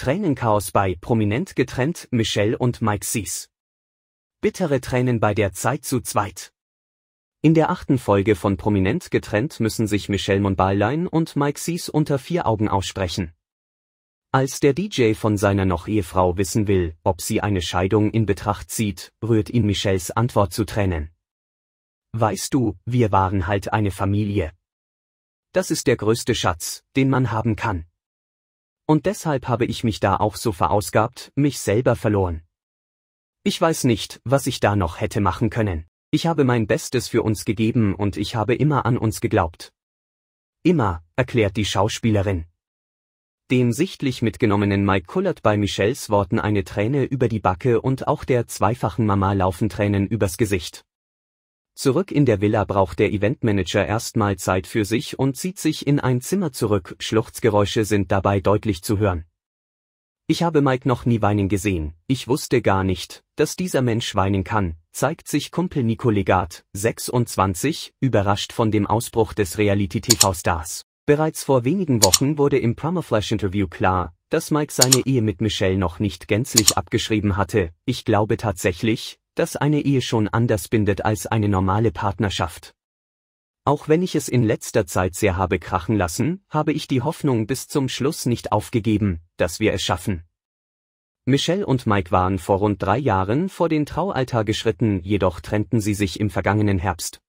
Tränenchaos bei Prominent getrennt Michelle und Mike Sees. Bittere Tränen bei der Zeit zu zweit. In der achten Folge von Prominent getrennt müssen sich Michelle Monballein und Mike Sees unter vier Augen aussprechen. Als der DJ von seiner noch Ehefrau wissen will, ob sie eine Scheidung in Betracht zieht, rührt ihn Michelles Antwort zu Tränen. Weißt du, wir waren halt eine Familie. Das ist der größte Schatz, den man haben kann. Und deshalb habe ich mich da auch so verausgabt, mich selber verloren. Ich weiß nicht, was ich da noch hätte machen können. Ich habe mein Bestes für uns gegeben und ich habe immer an uns geglaubt. Immer, erklärt die Schauspielerin. Dem sichtlich mitgenommenen Mike kullert bei Michelles Worten eine Träne über die Backe und auch der zweifachen Mama laufen Tränen übers Gesicht. Zurück in der Villa braucht der Eventmanager erstmal Zeit für sich und zieht sich in ein Zimmer zurück, Schluchzgeräusche sind dabei deutlich zu hören. Ich habe Mike noch nie weinen gesehen, ich wusste gar nicht, dass dieser Mensch weinen kann, zeigt sich Kumpel Nico Legat, 26, überrascht von dem Ausbruch des Reality-TV-Stars. Bereits vor wenigen Wochen wurde im Promoflash-Interview klar, dass Mike seine Ehe mit Michelle noch nicht gänzlich abgeschrieben hatte, ich glaube tatsächlich, das eine Ehe schon anders bindet als eine normale Partnerschaft. Auch wenn ich es in letzter Zeit sehr habe krachen lassen, habe ich die Hoffnung bis zum Schluss nicht aufgegeben, dass wir es schaffen. Michelle und Mike waren vor rund drei Jahren vor den Traualtar geschritten, jedoch trennten sie sich im vergangenen Herbst.